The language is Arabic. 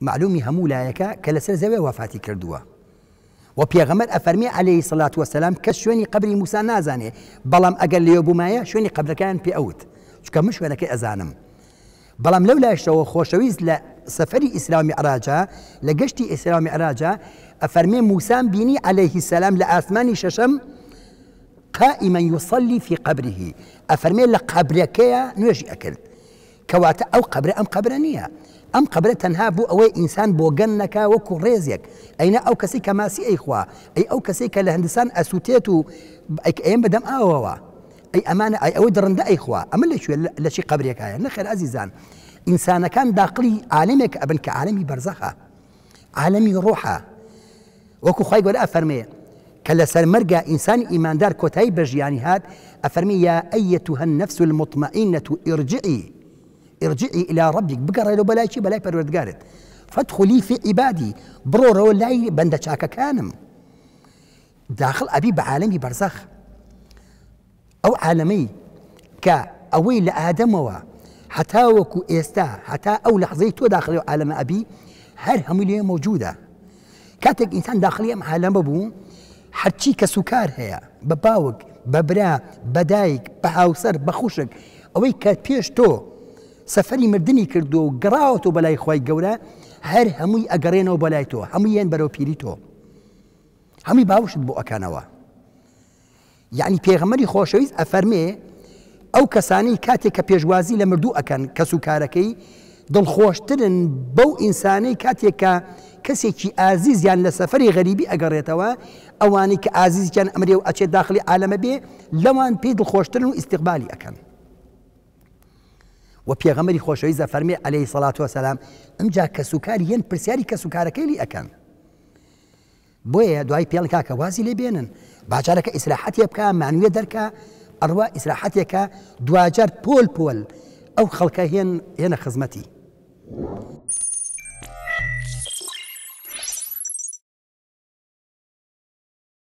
معلومي هەموو لایەکە کە لەسەر زەوێ وافاتی کردووە و پێغەمەر ئەفەرمی عليهەی سڵات وەسەسلام کە شوێنی قبری موسا نازانێ بەڵام ئەگەر لێو بمایە شوێنی قبلەکان پێ ئەوت چکە مش شوێنەکەی ئەزانم بەڵام لەو لایشتەوە خۆشەویست لە سەفری ئیسلامی عراجا لقشتي گەشتی عراجا ئەفەرمێ موسان بینی عليه السلام لە ششم قائما يصلي في قبره أفرمي لقبركيا يا نوجي أكل كواتا أو قبر أم قبرانية ام قبلت انها بو او انسان بو جنك وكو ريزيك اين او كسيك ما سي اخوا اي او كسيك لهندسان اسوتيتو اك ايام بدم اوا آه اي امانه اي او درند اي اخوا ام اللي شو لا شي قبرك هاي نخل عزيزان انسان كان داخلي عالمك ابن كعالمي برزخه عالمي روحه وكو خاي ولا افرمي كلا مرجع انسان ايماندار كوتاي برجياني هاد افرمي يا ايتها النفس المطمئنه ارجعي ارجعي إلى ربك بگەڕێ بلاي شي بلاي بەلای پەروەردگارت فادخلي في عیبادی بڕۆرەوە لای شاكا كانم داخل ابي بعالمي برزخ او عالمي كا اوي ئەوەی و حتى وكو استا حتى او لە حزەی تۆ داخلی و عالەمە ئەبی هەر هەموو لێ مەوجودە کاتێک ئینسان داخلی ئەم عالەمە بوو هەرچی کە سوکار هەیە بە باوک بەبرا سەفەری مردنی کردو و گڕاوەتۆ بەلای خی گەورە هەر هەمووی ئەگەڕێنەوە بەلای تۆ هەمووی یەن بەرەو پیری تۆ هەمووی باوشت بۆ ئەکانەوە یعنی پێغەمەری خۆشەویست ئەفەرمێ ئەو کەسانی کاتێک کە پێشوازی لە مردوو ئەکەن کەس و کارەکەی دڵخۆشترن بەو ئینسانەی کاتێکە کەسێکی ئازیزیان لە سەفری غەریبی ئەگەڕێتەوە ئەوانی کە ئازیزیان ئەمرێ و ئەچێت داخلی عالەمە بێ لەوان پێی دڵخۆشتن و استیقبالی ئەکە و پێغەمەری خۆشەویزە فەرمی ئەلەی سەڵاتوە و سلام کە سوکاری هێن پرسیاری کە سوکارەکەی لی ئەەکەن. بۆیە دوای پێڵ کاکە وازی لێ بێنن باجارەکە ئیسراحەتە بکە مانوێ دەرکە ئەڕوا ئیسراحەتێکە دوجار پۆل پول ئەو خەڵکە هێن هێنە خزمەتی.